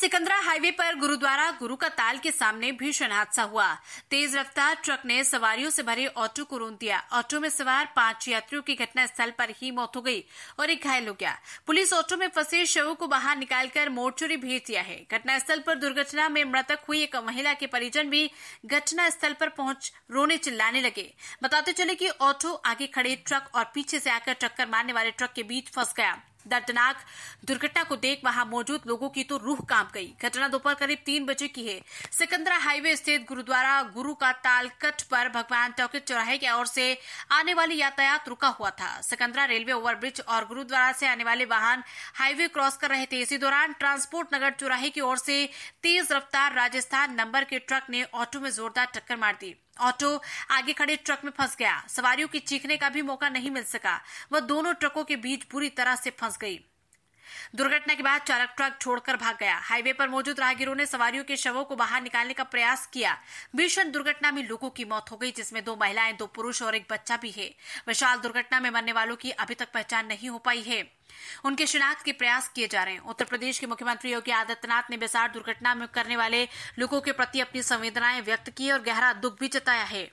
Sikandra highway पर गुरुद्वारा गुरु का ताल के सामने भीषण हादसा हुआ तेज रफ्तार ट्रक ने सवारियों से भरे ऑटो को रोन दिया ऑटो में सवार पांच यात्रियों की घटना स्थल पर ही मौत हो गई और एक घायल हो गया पुलिस ऑटो में फंसे शवों को बाहर निकालकर मोर्चरी भेज दिया है घटनास्थल पर दुर्घटना में मृतक हुई एक महिला के परिजन भी घटना स्थल पर पहुंच रोने चिल्लाने लगे बताते चले कि ऑटो आगे खड़े ट्रक और पीछे से आकर टक्कर मारने वाले ट्रक के बीच फंस गया दर्दनाक दुर्घटना को देख वहां मौजूद लोगों की तो रूह कांप गई घटना दोपहर करीब तीन बजे की है सिकंदरा हाईवे स्थित गुरुद्वारा गुरु का तालकट पर भगवान टॉकेट चौराहे की ओर से आने वाली यातायात रुका हुआ था सिकंदरा रेलवे ओवरब्रिज और गुरुद्वारा से आने वाले वाहन हाईवे क्रॉस कर रहे थे इसी दौरान ट्रांसपोर्ट नगर चौराहे की ओर से तेज रफ्तार राजस्थान नंबर के ट्रक ने ऑटो में जोरदार टक्कर मार दी ऑटो आगे खड़े ट्रक में फंस गया सवारियों की चीखने का भी मौका नहीं मिल सका वह दोनों ट्रकों के बीच बुरी तरह से फंस गई दुर्घटना के बाद चालक ट्रक छोड़कर भाग गया हाईवे पर मौजूद राहगीरों ने सवारियों के शवों को बाहर निकालने का प्रयास किया भीषण दुर्घटना में लोगों की मौत हो गई जिसमें दो महिलाएं दो पुरुष और एक बच्चा भी है विशाल दुर्घटना में मरने वालों की अभी तक पहचान नहीं हो पाई है उनके शिनाख्त के प्रयास किए जा रहे हैं उत्तर प्रदेश के मुख्यमंत्री योगी आदित्यनाथ ने बेसार दुर्घटना में करने वाले लोगों के प्रति अपनी संवेदनाएं व्यक्त की और गहरा दुख भी जताया है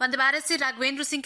वंदे भारत से राघवेंद्र सिंह